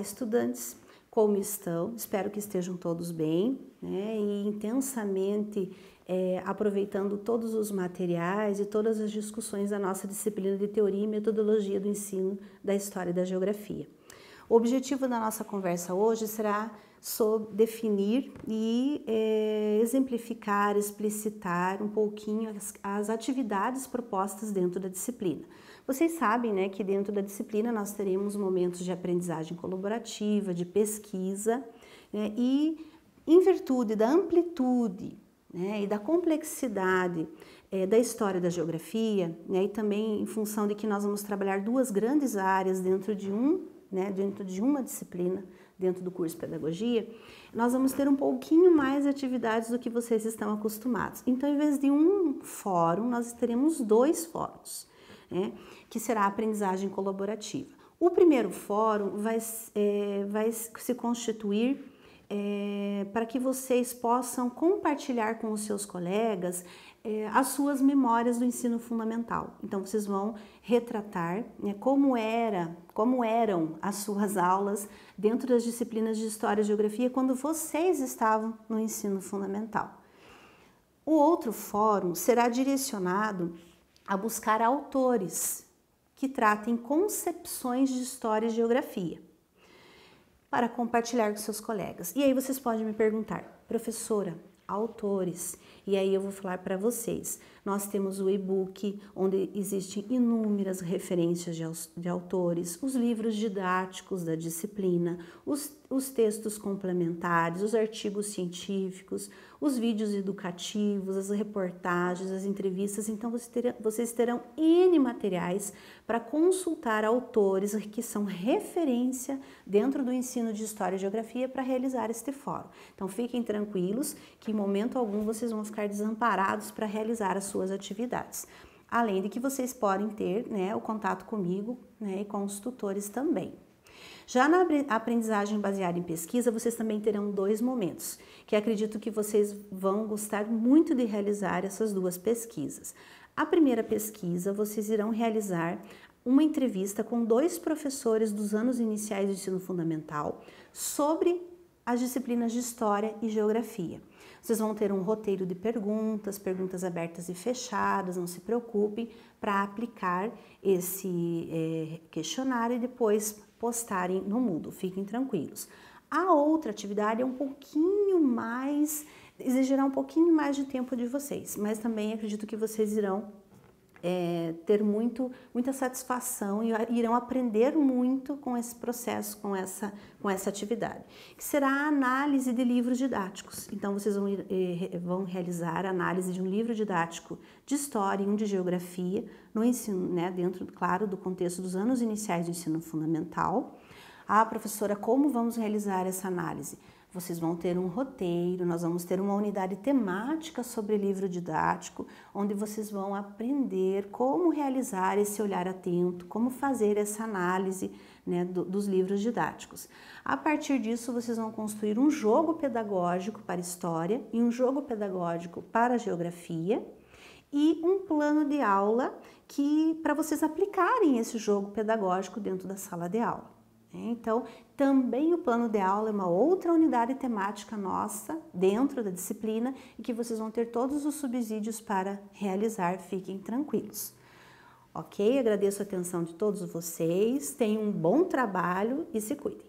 estudantes, como estão? Espero que estejam todos bem né? e intensamente é, aproveitando todos os materiais e todas as discussões da nossa disciplina de Teoria e Metodologia do Ensino da História e da Geografia. O objetivo da nossa conversa hoje será sobre definir e é, exemplificar, explicitar um pouquinho as, as, atividades propostas dentro da disciplina. Vocês sabem né, que dentro da disciplina nós teremos momentos de aprendizagem colaborativa, de pesquisa, né, e em virtude da amplitude né, e da complexidade é, da história da geografia, né, e também em função de que nós vamos trabalhar duas grandes áreas dentro de um né, dentro de uma disciplina, dentro do curso de pedagogia, nós vamos ter um pouquinho mais de atividades do que vocês estão acostumados. Então, em vez de um fórum, nós teremos dois fóruns, né, que será a aprendizagem colaborativa. O primeiro fórum vai, é, vai se constituir é, para que vocês possam compartilhar com os seus colegas é, as suas memórias do ensino fundamental. Então vocês vão retratar né, como era, como eram as suas aulas dentro das disciplinas de História e Geografia quando vocês estavam no ensino fundamental. O outro fórum será direcionado a buscar autores que tratem concepções de história e geografia para compartilhar com seus colegas. E aí vocês podem me perguntar, professora, autores, e aí eu vou falar para vocês nós temos o e-book, onde existem inúmeras referências de, autores, os livros didáticos da disciplina, os, os textos complementares, os artigos científicos, os vídeos educativos, as reportagens, as entrevistas. Então, vocês terão, vocês terão N materiais para consultar autores que são referência dentro do ensino de História e Geografia para realizar este fórum. Então, fiquem tranquilos que em momento algum vocês vão ficar desamparados para realizar a sua suas atividades. Além de que vocês podem ter né, o contato comigo né, e com os tutores também. Já na aprendizagem baseada em pesquisa, vocês também terão dois momentos, que acredito que vocês vão gostar muito de realizar essas duas pesquisas. A primeira pesquisa, vocês irão realizar uma entrevista com dois professores dos anos iniciais do ensino fundamental sobre as disciplinas de História e Geografia. Vocês vão ter um roteiro de perguntas, perguntas abertas e fechadas, não se preocupem, para aplicar esse é, questionário e depois postarem no Moodle, fiquem tranquilos. A outra atividade é um pouquinho mais, exigirá um pouquinho mais de tempo de vocês, mas também acredito que vocês irão é, ter muito, muita satisfação e irão aprender muito com esse processo, com essa, com essa atividade, que será a análise de livros didáticos. Então, vocês vão, eh, vão realizar a análise de um livro didático de história e um de geografia, no ensino, né, dentro, claro, do contexto dos anos iniciais do ensino fundamental. Ah, professora, como vamos realizar essa análise? Vocês vão ter um roteiro, nós vamos ter uma unidade temática sobre livro didático, onde vocês vão aprender como realizar esse olhar atento, como fazer essa análise né, do, dos livros didáticos. A partir disso, vocês vão construir um jogo pedagógico para história e um jogo pedagógico para geografia e um plano de aula que para vocês aplicarem esse jogo pedagógico dentro da sala de aula. Então, também o plano de aula é uma outra unidade temática nossa dentro da disciplina e que vocês vão ter todos os subsídios para realizar, fiquem tranquilos. Ok? Agradeço a atenção de todos vocês, tenham um bom trabalho e se cuidem.